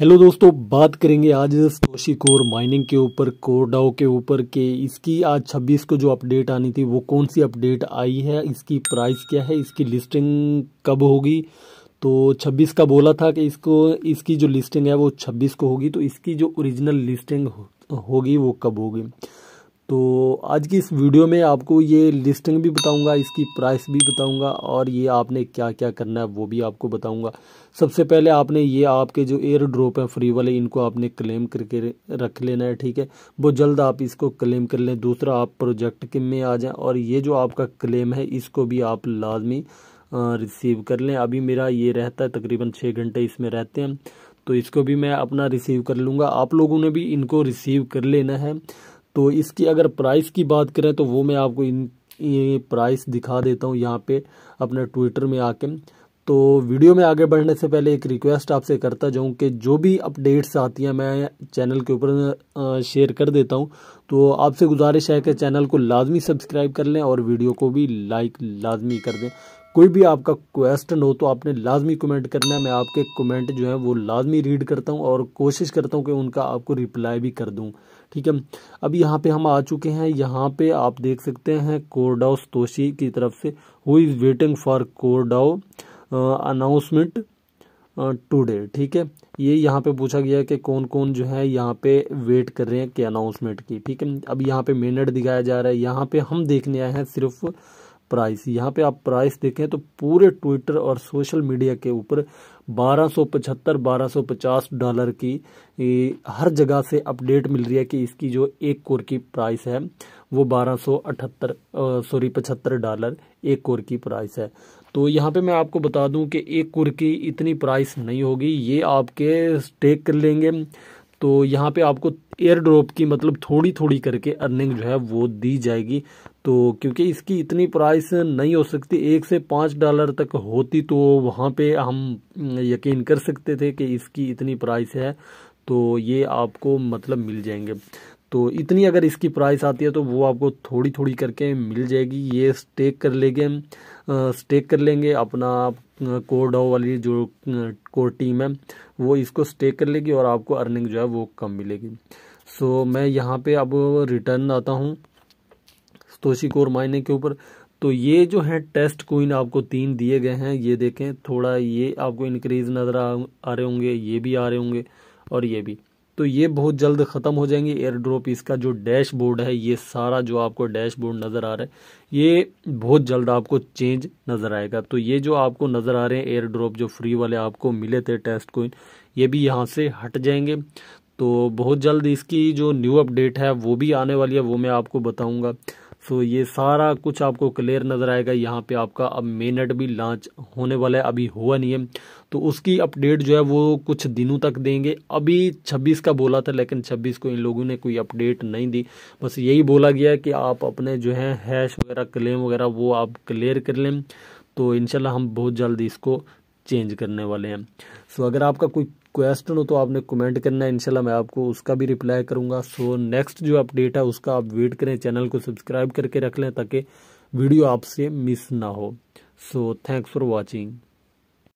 hello दोस्तों बात करेंगे आज तोशी कोर माइनिंग के ऊपर कोरडाओ के ऊपर के इसकी आज 26 को जो अपडेट आनी थी वो कौन सी अपडेट आई है इसकी प्राइस क्या है इसकी लिस्टिंग कब होगी तो 26 का बोला था कि इसको इसकी जो लिस्टिंग है वो 26 को होगी तो इसकी जो ओरिजिनल लिस्टिंग होगी वो कब होगी तो आज की इस वीडियो में आपको ये लिस्टिंग भी बताऊंगा इसकी प्राइस भी बताऊंगा और ये आपने क्या क्या करना है वो भी आपको बताऊंगा सबसे पहले आपने ये आपके जो एयर ड्रॉप हैं फ्री वाले इनको आपने क्लेम करके रख लेना है ठीक है वो जल्द आप इसको क्लेम कर लें दूसरा आप प्रोजेक्ट के में आ जाएं और ये जो आपका क्लेम है इसको भी आप लाजमी रिसीव कर लें अभी मेरा ये रहता है तकरीबन छः घंटे इसमें रहते हैं तो इसको भी मैं अपना रिसीव कर लूँगा आप लोगों ने भी इनको रिसीव कर लेना है तो इसकी अगर प्राइस की बात करें तो वो मैं आपको इन ये प्राइस दिखा देता हूँ यहाँ पे अपने ट्विटर में आके तो वीडियो में आगे बढ़ने से पहले एक रिक्वेस्ट आपसे करता जाऊँ कि जो भी अपडेट्स आती हैं मैं चैनल के ऊपर शेयर कर देता हूँ तो आपसे गुजारिश है कि चैनल को लाजमी सब्सक्राइब कर लें और वीडियो को भी लाइक लाजमी कर दें कोई भी आपका क्वेश्चन हो तो आपने लाजमी कमेंट करना है मैं आपके कमेंट जो है वो लाजमी रीड करता हूँ और कोशिश करता हूँ कि उनका आपको रिप्लाई भी कर दूँ ठीक है अब यहाँ पे हम आ चुके हैं यहाँ पे आप देख सकते हैं कोरडाओ तोशी की तरफ से who is waiting for Core DAO announcement today ठीक है ये यहाँ पे पूछा गया है कि कौन कौन जो है यहाँ पे वेट कर रहे हैं कि अनाउंसमेंट की ठीक है अब यहाँ पे मेनट दिखाया जा रहा है यहाँ पे हम देखने आए हैं सिर्फ प्राइस यहाँ पे आप प्राइस देखें तो पूरे ट्विटर और सोशल मीडिया के ऊपर 1275 1250 डॉलर की हर जगह से अपडेट मिल रही है कि इसकी जो एक कोर की प्राइस है वो 1278 सॉरी 75 डॉलर एक कोर की प्राइस है तो यहाँ पे मैं आपको बता दूं कि एक कुर्की इतनी प्राइस नहीं होगी ये आपके टेक कर लेंगे तो यहाँ पे आपको एयर ड्रॉप की मतलब थोड़ी थोड़ी करके अर्निंग जो है वो दी जाएगी तो क्योंकि इसकी इतनी प्राइस नहीं हो सकती एक से पाँच डॉलर तक होती तो वहाँ पे हम यकीन कर सकते थे कि इसकी इतनी प्राइस है तो ये आपको मतलब मिल जाएंगे तो इतनी अगर इसकी प्राइस आती है तो वो आपको थोड़ी थोड़ी करके मिल जाएगी ये स्टेक कर लेंगे स्टेक कर लेंगे अपना कोर डाओ वाली जो कोर टीम है वो इसको स्टेक कर लेगी और आपको अर्निंग जो है वो कम मिलेगी सो so, मैं यहाँ पे अब रिटर्न आता हूँ तोशी कोर मायने के ऊपर तो ये जो है टेस्ट कोइन आपको तीन दिए गए हैं ये देखें थोड़ा ये आपको इंक्रीज नज़र आ रहे होंगे ये भी आ रहे होंगे और ये भी तो ये बहुत जल्द ख़त्म हो जाएंगे एयर ड्रॉप इसका जो डैशबोर्ड है ये सारा जो आपको डैशबोर्ड नज़र आ रहा है ये बहुत जल्द आपको चेंज नज़र आएगा तो ये जो आपको नज़र आ रहे हैं एयर ड्रॉप जो फ्री वाले आपको मिले थे टेस्ट कोइन ये भी यहाँ से हट जाएंगे तो बहुत जल्द इसकी जो न्यू अपडेट है वो भी आने वाली है वो मैं आपको बताऊँगा सो ये सारा कुछ आपको क्लियर नज़र आएगा यहाँ पे आपका अब मेनट भी लॉन्च होने वाला है अभी हुआ नहीं है तो उसकी अपडेट जो है वो कुछ दिनों तक देंगे अभी 26 का बोला था लेकिन 26 को इन लोगों ने कोई अपडेट नहीं दी बस यही बोला गया कि आप अपने जो है हैश वगैरह क्लेम वगैरह वो आप क्लियर कर लें तो इनशाला हम बहुत जल्द इसको चेंज करने वाले हैं सो अगर आपका कोई क्वेश्चन हो तो आपने कमेंट करना है इनशाला मैं आपको उसका भी रिप्लाई करूंगा सो so, नेक्स्ट जो अपडेट है उसका आप वेट करें चैनल को सब्सक्राइब करके रख लें ताकि वीडियो आपसे मिस ना हो सो थैंक्स फॉर वॉचिंग